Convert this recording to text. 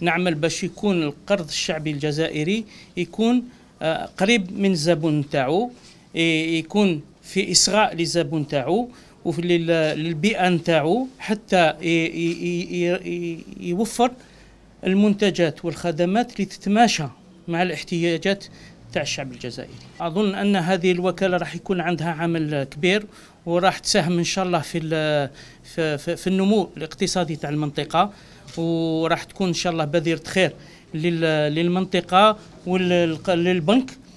نعمل باش يكون القرض الشعبي الجزائري يكون آه، قريب من الزبون نتاعو يكون في اسراء للزبون نتاعو وللبيئه نتاعو حتى يوفر المنتجات والخدمات اللي تتماشى مع الاحتياجات تاع الشعب الجزائري اظن ان هذه الوكاله راح يكون عندها عمل كبير وراح تساهم ان شاء الله في في, في, في النمو الاقتصادي تاع المنطقه وراح تكون ان شاء الله بذيره خير للمنطقه وللبنك